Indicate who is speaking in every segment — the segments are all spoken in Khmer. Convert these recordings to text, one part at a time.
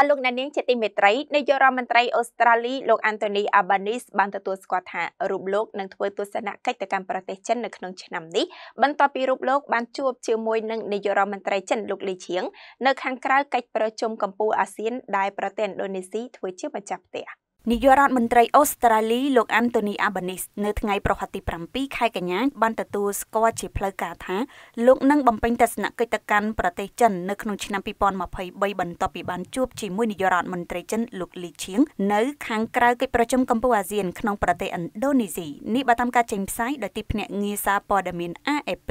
Speaker 1: អលោកណានាងជាទីមេត្រីនាយករដ្ឋមន្ត្រីអូស្ត្រាលីលោក Anthony Albanese បានទទួលស្គាល់ថារូបលោកនឹងធ្វើទស្សនកិច្ចទៅកាន់ប្រទេសចិននៅក្នុងឆ្នាំនេះបន្ទាប់ពីរូបលោកបានជួបជាមួយនឹងនាយករដ្ឋមន្ត្រីចិនលោកលីឈៀងនៅខាងក្រៅកិច្ចប្រជុំកម្ពុជាអាស៊ានដែលប្រទេសឥណ្ឌូនេស៊ីធ្វើជាម្ចាស់ផ្ទះ។
Speaker 2: នាយករដ្ឋមន្ត្រីអូស្ត្រាលីលោកអាន់តូនីអាបានីសនៅថ្ងៃប្រហ័សទី7ខែកញ្ញាបានទទួលស្គាល់ជាផ្លូវការថាលោកនឹងបំពេញទស្សនកិច្ចទៅកាន់ប្រទេសចិននៅក្នុងឆ្នាំ2023បន្ទាប់ពីបានជួបជាមួយនាយករដ្ឋមន្ត្រីចិនលោកលីឈៀងនៅខាងក្រៅកិច្ចប្រជុំកម្ពុជាអាស៊ានក្នុងប្រទេសឥណ្ឌូនេស៊ីនេះបើតាមការចេញផ្សាយដោយទីភ្នាក់ងារសារព័ត៌មាន AFP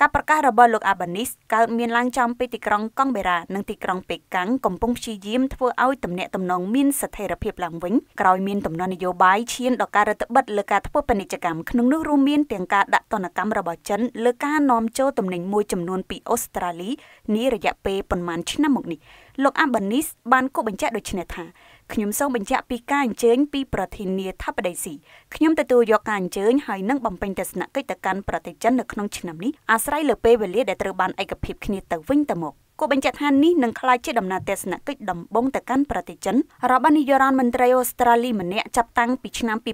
Speaker 2: ការប្រកាសរបស់លោកអាបានីសកើតមានឡើងចំពីទីក្រុងកង់បេរ៉ានិងទីក្រុងប៉េកាំងកំពុងព្យាយាមធ្វើឲ្យទំនាក់ទំនងមានស្ថិរភាពឡើងវិញក្រោយមានដំណនយោបាយឈានដល់ការរដ្ឋបិទលើការធ្វើពាណិជ្ជកម្មក្នុងនោះរួមមានទាំងការដាក់ទណ្ឌកម្មរបស់ចិនលើការនាំចូលទំនិញមួយចំនួនពីអូស្ត្រាលីនារយៈពេលប្រមាណឆ្នាំមកនេះលោកអាបានីសបានគូបញ្ជាក់ដូចនេះថាខ្ញុំសូមបញ្ជាក់ពីការអញ្ជើញពីប្រធានាធិបតីស៊ីខ្ញុំទទួលយកការអញ្ជើញហើយនឹងបំពេញទស្សនកិច្ចទៅកាន់ប្រទេសចិននៅក្នុងឆ្នាំនេះអាស្រ័យលើពេលវេលាដែលត្រូវបានឯកភាពគ្នាទៅវិញទៅមក។គូបញ្ជាក់ថានេះនឹងក្លាយជាដំណើរទស្សនកិច្ចដំបូងទៅកាន់ប្រទេសចិនរបស់នាយរដ្ឋមន្ត្រីអូស្ត្រាលីម្នាក់ចាប់តាំងពីឆ្នាំ2016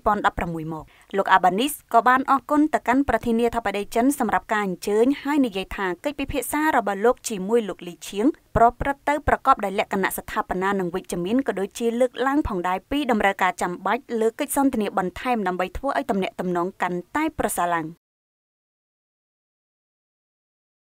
Speaker 2: មកលោកអាបានីសក៏បានអរគុណទៅកាន់ប្រធានាធិបតីចិនសម្រាប់ការអញ្ជើញហើយនិយាយថាកិច្ចពិភាក្សារបស់លោកជាមួយលោកលីឈៀងប្រព្រឹត្តទៅប្រកបដោយលក្ខណៈស្ថាបនានិងវិជ្ជមានក៏ដូចជាលើកឡើងផងដែរពីដំណើរការចាំបាច់លើកិច្ចសន្ទនាបន្ថែមដើម្បីធ្វើឲ្យទំនាក់ទំនងកាន់តែប្រសើរឡើង